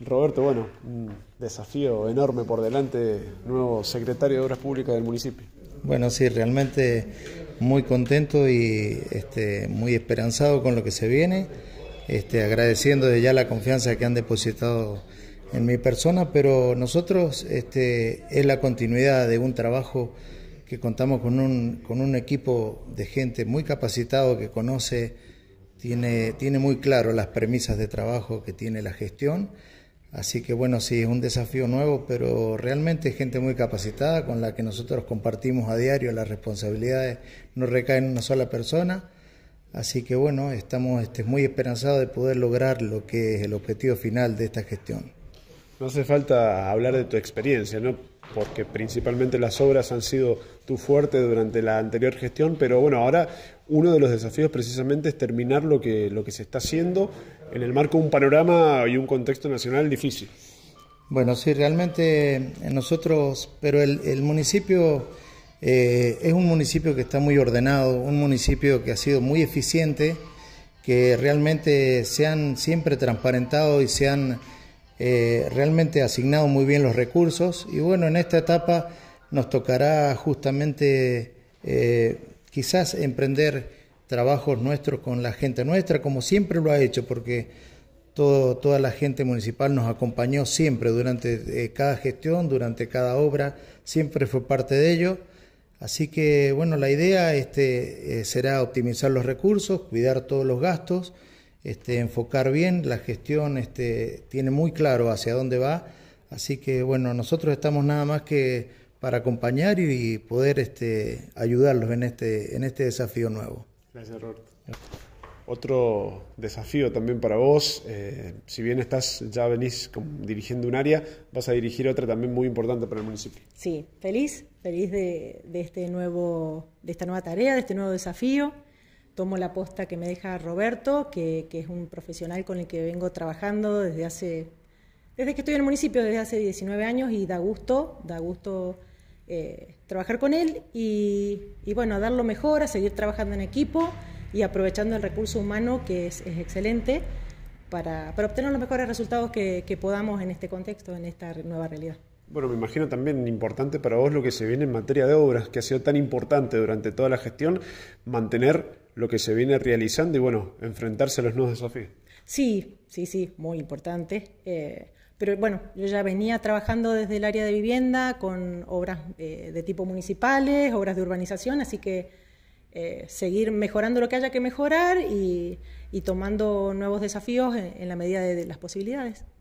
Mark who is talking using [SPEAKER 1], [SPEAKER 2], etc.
[SPEAKER 1] Roberto, bueno, un desafío enorme por delante, nuevo secretario de Obras Públicas del municipio.
[SPEAKER 2] Bueno, sí, realmente muy contento y este, muy esperanzado con lo que se viene, este, agradeciendo ya la confianza que han depositado en mi persona, pero nosotros este, es la continuidad de un trabajo que contamos con un, equipo de gente muy capacitado que conoce, tiene, tiene muy claro las premisas de trabajo que tiene la gestión Así que bueno, sí, es un desafío nuevo, pero realmente es gente muy capacitada con la que nosotros compartimos a diario las responsabilidades, no recaen en una sola persona. Así que bueno, estamos este, muy esperanzados de poder lograr lo que es el objetivo final de esta gestión.
[SPEAKER 1] No hace falta hablar de tu experiencia, ¿no? porque principalmente las obras han sido tu fuerte durante la anterior gestión, pero bueno, ahora uno de los desafíos precisamente es terminar lo que, lo que se está haciendo en el marco de un panorama y un contexto nacional difícil.
[SPEAKER 2] Bueno, sí, realmente eh, nosotros, pero el, municipio eh, es un municipio que está muy ordenado, un municipio que ha sido muy eficiente, que realmente se han siempre transparentado y se han eh, realmente asignado muy bien los recursos y bueno, en esta etapa nos tocará justamente eh, quizás emprender trabajos nuestros con la gente nuestra, como siempre lo ha hecho, porque toda la gente municipal nos acompañó siempre durante eh, cada gestión, durante cada obra, siempre fue parte de ello. Así que bueno, la idea este, será optimizar los recursos, cuidar todos los gastos este, enfocar bien, la gestión este, tiene muy claro hacia dónde va, así que bueno, nosotros estamos nada más que para acompañar y poder este, ayudarlos en este, en este desafío nuevo. Gracias, Roberto.
[SPEAKER 1] Otro desafío también para vos, eh, si bien estás ya venís dirigiendo un área, vas a dirigir otra también muy importante para el municipio.
[SPEAKER 3] Sí, feliz, feliz de este nuevo, de esta nueva tarea, de este nuevo desafío tomo la posta que me deja Roberto, que, es un profesional con el que vengo trabajando desde hace desde que estoy en el municipio, desde hace 19 años, y da gusto, da gusto eh, trabajar con él y, bueno, dar lo mejor, a seguir trabajando en equipo y aprovechando el recurso humano que es, excelente para, obtener los mejores resultados que, podamos en este contexto, en esta nueva realidad.
[SPEAKER 1] Bueno, me imagino también importante para vos lo que se viene en materia de obras, que ha sido tan importante durante toda la gestión, mantener lo que se viene realizando y bueno, enfrentarse a los nuevos desafíos.
[SPEAKER 3] Sí, sí, sí, muy importante. Eh, pero bueno, yo ya venía trabajando desde el área de vivienda con obras eh, de tipo municipales, obras de urbanización, así que eh, seguir mejorando lo que haya que mejorar y, tomando nuevos desafíos en, la medida de las posibilidades.